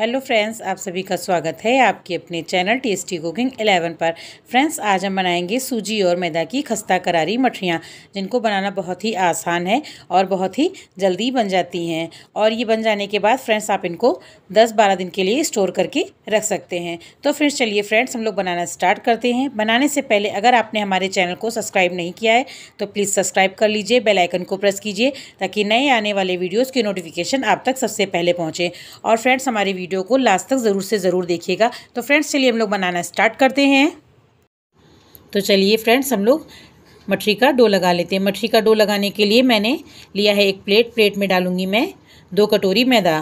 hello friends आप सभी का स्वागत है आपके अपने चैनल टेस्टी कुकिंग 11 पर फ्रेंड्स आज हम बनाएंगे सूजी और मैदा की खस्ता करारी मठरियाँ जिनको बनाना बहुत ही आसान है और बहुत ही जल्दी बन जाती हैं और ये बन जाने के बाद फ्रेंड्स आप इनको 10-12 दिन के लिए स्टोर करके रख सकते हैं तो फ्रेंड्स चलिए फ्रेंड्स हम लोग बनाना स्टार्ट करते हैं बनाने से पहले अगर आपने हमारे चैनल को सब्सक्राइब नहीं किया है तो प्लीज़ सब्सक्राइब कर लीजिए बेलाइकन को प्रेस कीजिए ताकि नए आने वाले वीडियोज़ की नोटिफिकेशन आप तक सबसे पहले पहुँचे और फ्रेंड्स हमारे वीडियो को लास्ट तक ज़रूर से ज़रूर देखिएगा तो फ्रेंड्स चलिए हम लोग बनाना स्टार्ट करते हैं तो चलिए फ्रेंड्स हम लोग मठरी का डो लगा लेते हैं मठरी का डो लगाने के लिए मैंने लिया है एक प्लेट प्लेट में डालूंगी मैं दो कटोरी मैदा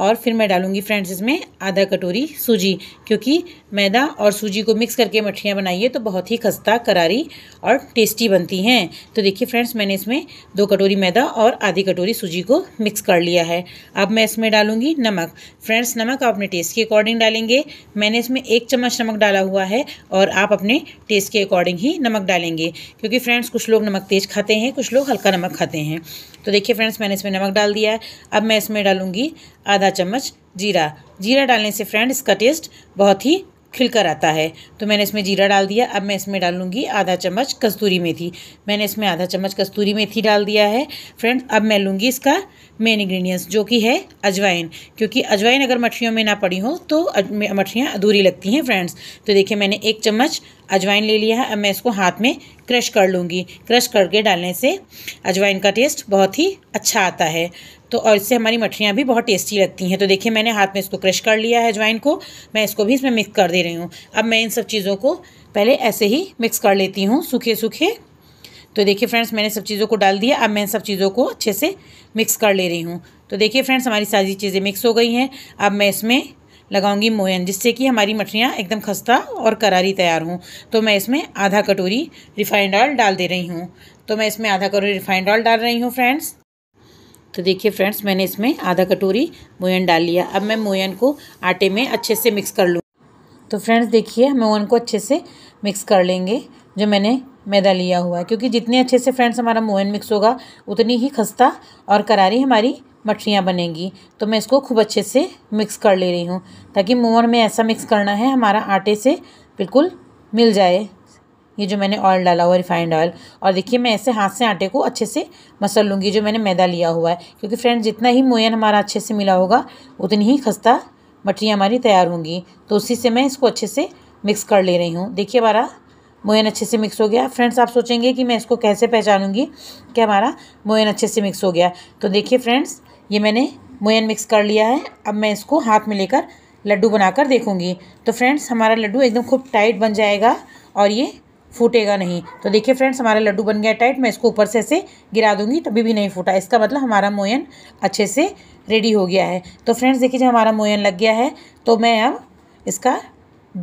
और फिर मैं डालूँगी फ्रेंड्स इसमें आधा कटोरी सूजी क्योंकि मैदा और सूजी को मिक्स करके मठियाँ बनाइए तो बहुत ही खस्ता करारी और टेस्टी बनती हैं तो देखिए फ्रेंड्स मैंने इसमें दो कटोरी मैदा और आधी कटोरी सूजी को मिक्स कर लिया है अब मैं इसमें डालूंगी नमक फ्रेंड्स नमक आप अपने टेस्ट के अकॉर्डिंग डालेंगे मैंने इसमें एक चम्मच नमक डाला हुआ है और आप अपने टेस्ट के अकॉर्डिंग ही नमक डालेंगे क्योंकि फ्रेंड्स कुछ लोग नमक तेज़ खाते हैं कुछ लोग हल्का नमक खाते हैं तो देखिए फ्रेंड्स मैंने इसमें नमक डाल दिया है अब मैं इसमें डालूँगी आधा चम्मच जीरा जीरा डालने से फ्रेंड इसका टेस्ट बहुत ही खिलकर आता है तो मैंने इसमें जीरा डाल दिया अब मैं इसमें डालूंगी आधा चम्मच कस्तूरी मेथी मैंने इसमें आधा चम्मच कस्तूरी मेथी डाल दिया है फ्रेंड अब मैं लूँगी इसका मेन इंग्रेडिएंट्स जो कि है अजवाइन क्योंकि अजवाइन अगर मछलियों में ना पड़ी हो तो मठियाँ अधूरी लगती हैं फ्रेंड्स तो देखिए मैंने एक चम्मच अजवाइन ले लिया है अब मैं इसको हाथ में क्रश कर लूँगी क्रश करके डालने से अजवाइन का टेस्ट बहुत ही अच्छा आता है तो और इससे हमारी मठरियाँ भी बहुत टेस्टी लगती हैं तो देखिए मैंने हाथ में इसको क्रश कर लिया है अजवाइन को मैं इसको भी इसमें मिक्स कर दे रही हूँ अब मैं इन सब चीज़ों को पहले ऐसे ही मिक्स कर लेती हूँ सूखे सूखे तो देखिए फ्रेंड्स मैंने सब चीज़ों को डाल दिया अब मैं इन सब चीज़ों को अच्छे से मिक्स कर ले रही हूँ तो देखिए फ्रेंड्स हमारी सारी चीज़ें मिक्स हो गई हैं अब मैं इसमें लगाऊंगी मोयन जिससे कि हमारी मछलियाँ एकदम खस्ता और करारी तैयार हों तो मैं इसमें आधा कटोरी रिफाइंड ऑयल डाल दे रही हूँ तो मैं इसमें आधा कटोरी रिफाइंड ऑयल डाल रही हूँ फ्रेंड्स तो देखिए फ्रेंड्स मैंने इसमें आधा कटोरी मोयन डाल लिया अब मैं मोयन को आटे में अच्छे से मिक्स कर लूँ तो फ्रेंड्स देखिए मोयन को अच्छे से मिक्स कर लेंगे जो मैंने मैदा लिया हुआ है क्योंकि जितने अच्छे से फ्रेंड्स हमारा मोयन मिक्स होगा उतनी ही खस्ता और करारी हमारी मठरियाँ बनेंगी तो मैं इसको खूब अच्छे से मिक्स कर ले रही हूँ ताकि मोर में ऐसा मिक्स करना है हमारा आटे से बिल्कुल मिल जाए ये जो मैंने ऑयल डाला हुआ रिफाइंड ऑयल और देखिए मैं ऐसे हाथ से आटे को अच्छे से मसल लूँगी जो मैंने मैदा लिया हुआ है क्योंकि फ्रेंड जितना ही मोयन हमारा अच्छे से मिला होगा उतनी ही खस्ता मठरियाँ हमारी तैयार होंगी तो उसी से मैं इसको अच्छे से मिक्स कर ले रही हूँ देखिए हमारा मोयन अच्छे से मिक्स हो गया फ्रेंड्स आप सोचेंगे कि मैं इसको कैसे पहचानूंगी कि हमारा मोयन अच्छे से मिक्स हो गया तो देखिए फ्रेंड्स ये मैंने मोयन मिक्स कर लिया है अब मैं इसको हाथ में लेकर लड्डू बनाकर देखूंगी तो फ्रेंड्स हमारा लड्डू एकदम खूब टाइट बन जाएगा और ये फूटेगा नहीं तो देखिए फ्रेंड्स हमारा लड्डू बन गया टाइट मैं इसको ऊपर से ऐसे गिरा दूंगी तभी भी नहीं फूटा इसका मतलब हमारा मोयन अच्छे से रेडी हो गया है तो फ्रेंड्स देखिए जब हमारा मोयन लग गया है तो मैं अब इसका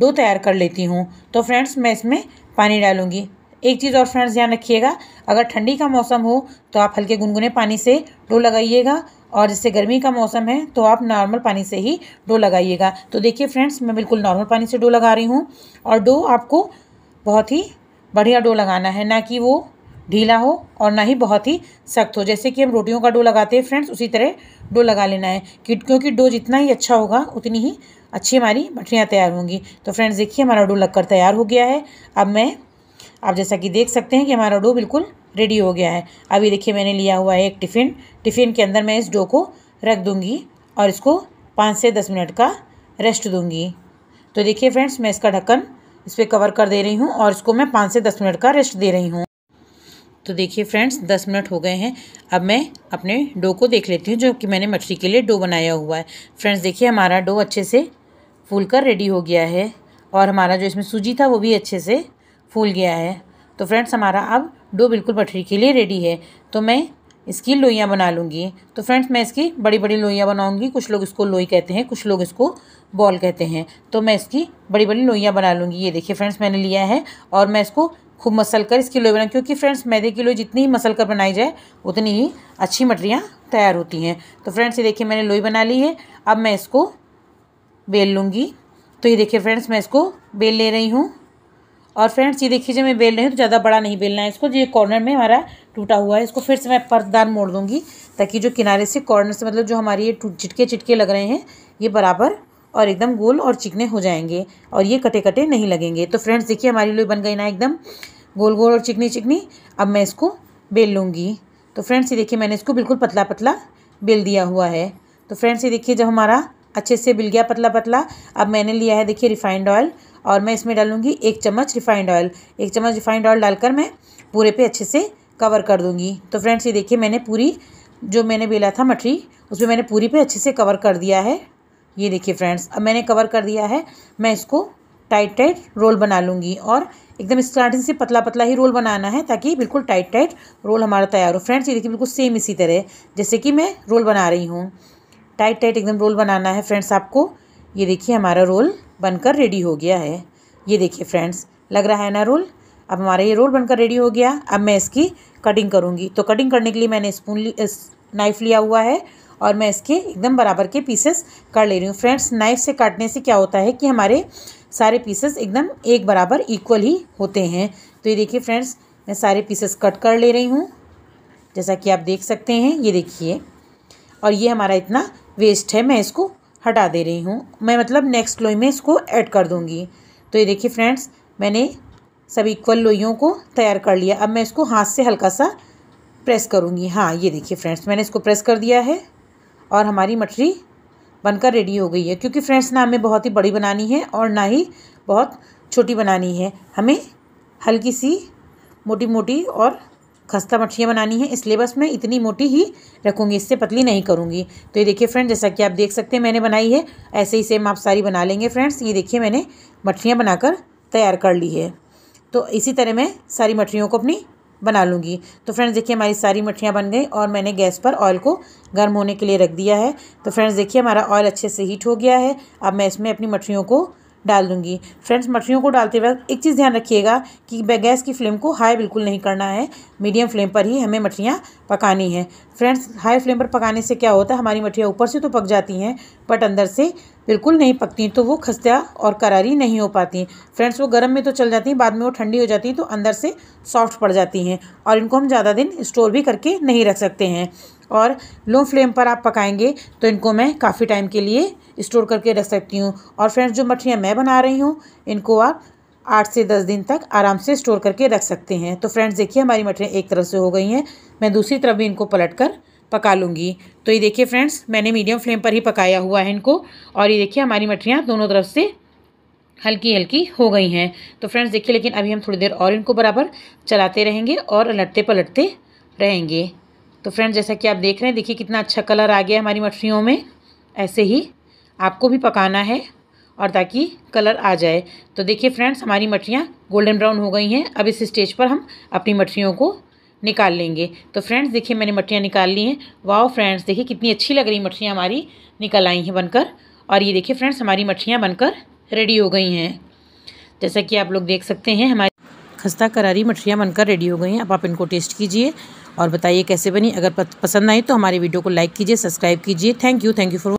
डो तैयार कर लेती हूँ तो फ्रेंड्स मैं इसमें पानी डालूंगी एक चीज़ और फ्रेंड्स ध्यान रखिएगा अगर ठंडी का मौसम हो तो आप हल्के गुनगुने पानी से डो लगाइएगा और जैसे गर्मी का मौसम है तो आप नॉर्मल पानी से ही डो लगाइएगा तो देखिए फ्रेंड्स मैं बिल्कुल नॉर्मल पानी से डो लगा रही हूँ और डो आपको बहुत ही बढ़िया डो लगाना है ना कि वो ढीला हो और ना ही बहुत ही सख्त हो जैसे कि हम रोटियों का डो लगाते हैं फ्रेंड्स उसी तरह डो लगा लेना है कि क्योंकि डो जितना ही अच्छा होगा उतनी ही अच्छी हमारी मठरियाँ तैयार होंगी तो फ्रेंड्स देखिए हमारा डो लगकर तैयार हो गया है अब मैं आप जैसा कि देख सकते हैं कि हमारा डो बिल्कुल रेडी हो गया है अभी देखिए मैंने लिया हुआ है एक टिफ़िन टिफ़िन के अंदर मैं इस डो को रख दूँगी और इसको पाँच से दस मिनट का रेस्ट दूँगी तो देखिए फ्रेंड्स मैं इसका ढक्कन इस पर कवर कर दे रही हूँ और इसको मैं पाँच से दस मिनट का रेस्ट दे रही हूँ तो देखिए फ्रेंड्स दस मिनट हो गए हैं अब मैं अपने डो को देख लेती हूँ जो कि मैंने मछली के लिए डो बनाया हुआ है फ्रेंड्स देखिए हमारा डो अच्छे से फूल कर रेडी हो गया है और हमारा जो इसमें सूजी था वो भी अच्छे से फूल गया है तो फ्रेंड्स हमारा अब डो बिल्कुल मठरी के लिए रेडी है तो मैं इसकी लोइयाँ बना लूँगी तो फ्रेंड्स मैं इसकी बड़ी बड़ी लोइयाँ बनाऊँगी कुछ लोग इसको लोई कहते हैं कुछ लोग इसको बॉल कहते हैं तो मैं इसकी बड़ी बड़ी लोइयाँ बना लूँगी ये देखिए फ्रेंड्स मैंने लिया है और मैं इसको खूब मसल कर इसकी लोई बनाए क्योंकि फ्रेंड्स मैदे की लोई जितनी ही मसल कर बनाई जाए उतनी ही अच्छी मटरियाँ तैयार होती हैं तो फ्रेंड्स ये देखिए मैंने लोई बना ली है अब मैं इसको बेल लूँगी तो ये देखिए फ्रेंड्स मैं इसको बेल ले रही हूँ और फ्रेंड्स ये देखिए जब मैं बेल रही हूँ तो ज़्यादा बड़ा नहीं बेलना है इसको ये कॉर्नर में हमारा टूटा हुआ है इसको फिर से मैं पर्दार मोड़ दूँगी ताकि जो किनारे से कॉर्नर से मतलब जो हमारी ये चिटके चिटके लग रहे हैं ये बराबर और एकदम गोल और चिकने हो जाएंगे और ये कटे कटे नहीं लगेंगे तो फ्रेंड्स देखिए हमारी लोई बन गई ना एकदम गोल गोल और चिकनी चिकनी अब मैं इसको बेल लूँगी तो फ्रेंड्स ये देखिए मैंने इसको बिल्कुल पतला पतला बेल दिया हुआ है तो फ्रेंड्स ये देखिए जब हमारा अच्छे से बिल गया पतला पतला अब मैंने लिया है देखिए रिफाइंड ऑयल और मैं इसमें डालूंगी एक चम्मच रिफाइंड ऑयल एक चम्मच रिफाइंड ऑयल डालकर मैं पूरे पे अच्छे से कवर कर दूंगी तो फ्रेंड्स ये देखिए मैंने पूरी जो मैंने बेला था मठरी उसमें मैंने पूरी पे अच्छे से कवर कर दिया है ये देखिए फ्रेंड्स अब मैंने कवर कर दिया है मैं इसको टाइट टाइट रोल बना लूँगी और एकदम स्टार्टिंग से पतला पतला ही रोल बनाना है ताकि बिल्कुल टाइट टाइट रोल हमारा तैयार हो फ्रेंड्स ये देखिए बिल्कुल सेम इसी तरह जैसे कि मैं रोल बना रही हूँ टाइट टाइट एकदम रोल बनाना है फ्रेंड्स आपको ये देखिए हमारा रोल बनकर रेडी हो गया है ये देखिए फ्रेंड्स लग रहा है ना रोल अब हमारा ये रोल बनकर रेडी हो गया अब मैं इसकी कटिंग करूँगी तो कटिंग करने के लिए मैंने स्पून नाइफ़ लिया हुआ है और मैं इसके एकदम बराबर के पीसेस कर ले रही हूँ फ्रेंड्स नाइफ से काटने से क्या होता है कि हमारे सारे पीसेस एकदम एक बराबर इक्वल ही होते हैं तो ये देखिए फ्रेंड्स मैं सारे पीसेस कट कर ले रही हूँ जैसा कि आप देख सकते हैं ये देखिए और ये हमारा इतना वेस्ट है मैं इसको हटा दे रही हूँ मैं मतलब नेक्स्ट लोई में इसको ऐड कर दूँगी तो ये देखिए फ्रेंड्स मैंने सब इक्वल लोइयों को तैयार कर लिया अब मैं इसको हाथ से हल्का सा प्रेस करूँगी हाँ ये देखिए फ्रेंड्स मैंने इसको प्रेस कर दिया है और हमारी मछली बनकर रेडी हो गई है क्योंकि फ्रेंड्स ना हमें बहुत ही बड़ी बनानी है और ना ही बहुत छोटी बनानी है हमें हल्की सी मोटी मोटी और खस्ता मछलियाँ बनानी है इसलिए बस मैं इतनी मोटी ही रखूँगी इससे पतली नहीं करूँगी तो ये देखिए फ्रेंड्स जैसा कि आप देख सकते हैं मैंने बनाई है ऐसे ही सेम आप सारी बना लेंगे फ्रेंड्स ये देखिए मैंने मछलियाँ बनाकर तैयार कर ली है तो इसी तरह मैं सारी मछलियों को अपनी बना लूँगी तो फ्रेंड्स देखिए हमारी सारी मठियाँ बन गई और मैंने गैस पर ऑयल को गर्म होने के लिए रख दिया है तो फ्रेंड्स देखिए हमारा ऑयल अच्छे से हीट हो गया है अब मैं इसमें अपनी मठियों को डाल दूंगी फ्रेंड्स मछलियों को डालते वक्त एक चीज़ ध्यान रखिएगा कि गैस की फ्लेम को हाई बिल्कुल नहीं करना है मीडियम फ्लेम पर ही हमें मछलियाँ पकानी हैं फ्रेंड्स हाई फ्लेम पर पकाने से क्या होता है हमारी मछलियाँ ऊपर से तो पक जाती हैं बट अंदर से बिल्कुल नहीं पकती तो वो खस्ता और करारी नहीं हो पाती फ्रेंड्स वो गर्म में तो चल जाती हैं बाद में वो ठंडी हो जाती हैं तो अंदर से सॉफ्ट पड़ जाती हैं और इनको हम ज़्यादा दिन स्टोर भी करके नहीं रख सकते हैं और लो फ्लेम पर आप पकाएंगे तो इनको मैं काफ़ी टाइम के लिए स्टोर करके रख सकती हूँ और फ्रेंड्स जो मठियाँ मैं बना रही हूँ इनको आप आठ से दस दिन तक आराम से स्टोर करके रख सकते हैं तो फ्रेंड्स देखिए हमारी मठरियाँ एक तरफ से हो गई हैं मैं दूसरी तरफ भी इनको पलट कर पका लूँगी तो ये देखिए फ्रेंड्स मैंने मीडियम फ्लेम पर ही पकाया हुआ है इनको और ये देखिए हमारी मठरियाँ दोनों तरफ से हल्की हल्की हो गई हैं तो फ्रेंड्स देखिए लेकिन अभी हम थोड़ी देर और इनको बराबर चलाते रहेंगे और लटते पलटते रहेंगे तो फ्रेंड जैसा कि आप देख रहे हैं देखिए कितना अच्छा कलर आ गया हमारी मछलियों में ऐसे ही आपको भी पकाना है और ताकि कलर आ जाए तो देखिए फ्रेंड्स हमारी मछलियाँ गोल्डन ब्राउन हो गई हैं अब इस स्टेज पर हम अपनी मछलियों को निकाल लेंगे तो फ्रेंड्स देखिए मैंने मछलियाँ निकाल ली हैं वाह फ्रेंड्स देखिए कितनी अच्छी लग रही मछलियाँ हमारी निकल आई हैं बनकर और ये देखिए फ्रेंड्स हमारी मछलियाँ बनकर रेडी हो गई हैं जैसा कि आप लोग देख सकते हैं हमारी खस्ता करारी मछलियाँ बनकर रेडी हो गई हैं अब आप इनको टेस्ट कीजिए और बताइए कैसे बनी अगर पसंद आई तो हमारे वीडियो को लाइक कीजिए सब्सक्राइब कीजिए thank you thank you for